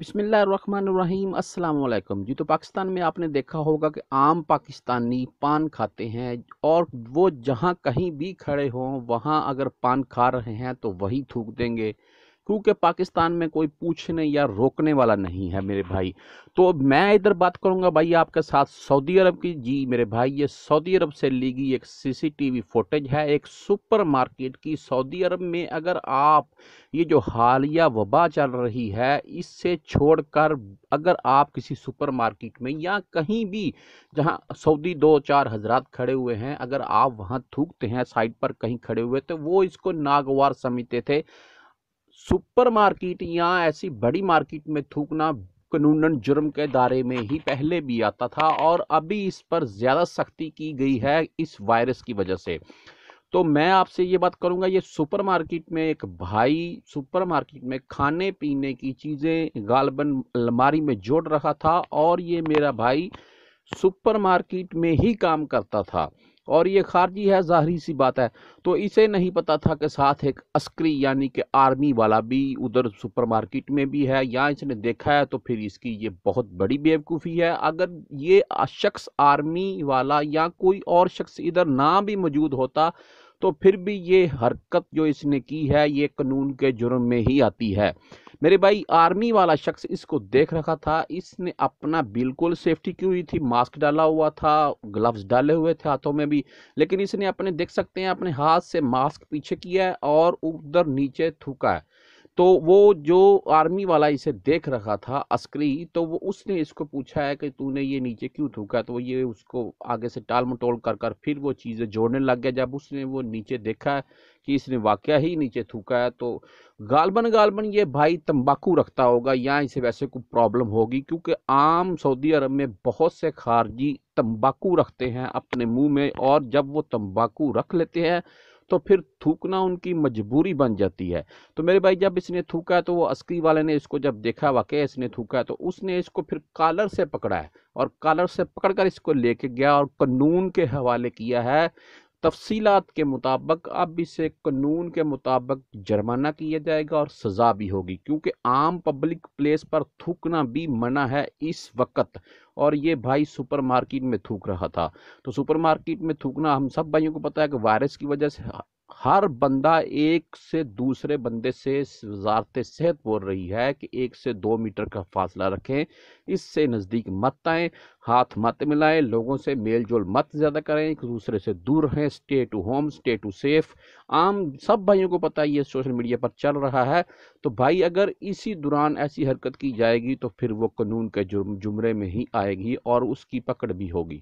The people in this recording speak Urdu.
بسم اللہ الرحمن الرحیم السلام علیکم جی تو پاکستان میں آپ نے دیکھا ہوگا کہ عام پاکستانی پان کھاتے ہیں اور وہ جہاں کہیں بھی کھڑے ہوں وہاں اگر پان کھا رہے ہیں تو وہی تھوک دیں گے کیونکہ پاکستان میں کوئی پوچھنے یا روکنے والا نہیں ہے میرے بھائی تو میں ادھر بات کروں گا بھائی آپ کے ساتھ سعودی عرب کی جی میرے بھائی یہ سعودی عرب سے لی گئی ایک سی سی ٹی وی فوٹیج ہے ایک سپر مارکیٹ کی سعودی عرب میں اگر آپ یہ جو حالیہ وبا چل رہی ہے اس سے چھوڑ کر اگر آپ کسی سپر مارکیٹ میں یا کہیں بھی جہاں سعودی دو چار حضرات کھڑے ہوئے ہیں اگر آپ وہاں تھوکتے ہیں سائٹ پر کہیں کھڑے ہوئے تو وہ اس کو ناگوار سمیتے تھے سپر مارکیٹ یا ایسی بڑی مارکیٹ میں تھوکنا قانون جرم کے دائرے میں ہی پہلے بھی آتا تھا اور ابھی اس پر زیادہ سختی کی گئی ہے اس وائرس کی وجہ سے تو میں آپ سے یہ بات کروں گا یہ سپر مارکیٹ میں ایک بھائی سپر مارکیٹ میں کھانے پینے کی چیزیں غالباً الماری میں جوڑ رہا تھا اور یہ میرا بھائی سپر مارکیٹ میں ہی کام کرتا تھا اور یہ خارجی ہے ظاہری سی بات ہے تو اسے نہیں پتا تھا کہ ساتھ ایک عسکری یعنی کہ آرمی والا بھی ادھر سپر مارکیٹ میں بھی ہے یا اس نے دیکھا ہے تو پھر اس کی یہ بہت بڑی بیوقوفی ہے اگر یہ شخص آرمی والا یا کوئی اور شخص ادھر نہ بھی موجود ہوتا تو پھر بھی یہ حرکت جو اس نے کی ہے یہ قانون کے جرم میں ہی آتی ہے میرے بھائی آرمی والا شخص اس کو دیکھ رکھا تھا اس نے اپنا بالکل سیفٹی کی ہوئی تھی ماسک ڈالا ہوا تھا گلوز ڈالے ہوئے تھے ہاتھوں میں بھی لیکن اس نے اپنے دیکھ سکتے ہیں اپنے ہاتھ سے ماسک پیچھے کیا ہے اور ادھر نیچے تھوکا ہے تو وہ جو آرمی والا اسے دیکھ رہا تھا عسکری تو وہ اس نے اس کو پوچھا ہے کہ تو نے یہ نیچے کیوں تھوکا تو یہ اس کو آگے سے ٹال مٹول کر کر پھر وہ چیزیں جوڑنے لگ گیا جب اس نے وہ نیچے دیکھا ہے کہ اس نے واقعہ ہی نیچے تھوکا ہے تو غالباً غالباً یہ بھائی تمباکو رکھتا ہوگا یا اسے ویسے کوئی پرابلم ہوگی کیونکہ عام سعودی عرب میں بہت سے خارجی تمباکو رکھتے ہیں اپنے منہ میں اور جب وہ تمباکو رکھ لیتے ہیں تو پھر تھوکنا ان کی مجبوری بن جاتی ہے تو میرے بھائی جب اس نے تھوکا ہے تو وہ عسکری والے نے اس کو جب دیکھا واقعی اس نے تھوکا تو اس نے اس کو پھر کالر سے پکڑا ہے اور کالر سے پکڑ کر اس کو لے کے گیا اور قانون کے حوالے کیا ہے تفصیلات کے مطابق اب اسے قانون کے مطابق جرمانہ کیا جائے گا اور سزا بھی ہوگی کیونکہ عام پبلک پلیس پر تھوکنا بھی منع ہے اس وقت اور یہ بھائی سپر مارکیٹ میں تھوک رہا تھا تو سپر مارکیٹ میں تھوکنا ہم سب بھائیوں کو پتا ہے کہ وائرس کی وجہ سے ہر بندہ ایک سے دوسرے بندے سے وزارت صحت بول رہی ہے کہ ایک سے دو میٹر کا فاصلہ رکھیں اس سے نزدیک مت آئیں ہاتھ مت ملائیں لوگوں سے میل جول مت زیادہ کریں ایک دوسرے سے دور رہیں stay to home stay to safe عام سب بھائیوں کو پتہ یہ سوشل میڈیا پر چل رہا ہے تو بھائی اگر اسی دوران ایسی حرکت کی جائے گی تو پھر وہ قانون کے جمرے میں ہی آئے گی اور اس کی پکڑ بھی ہوگی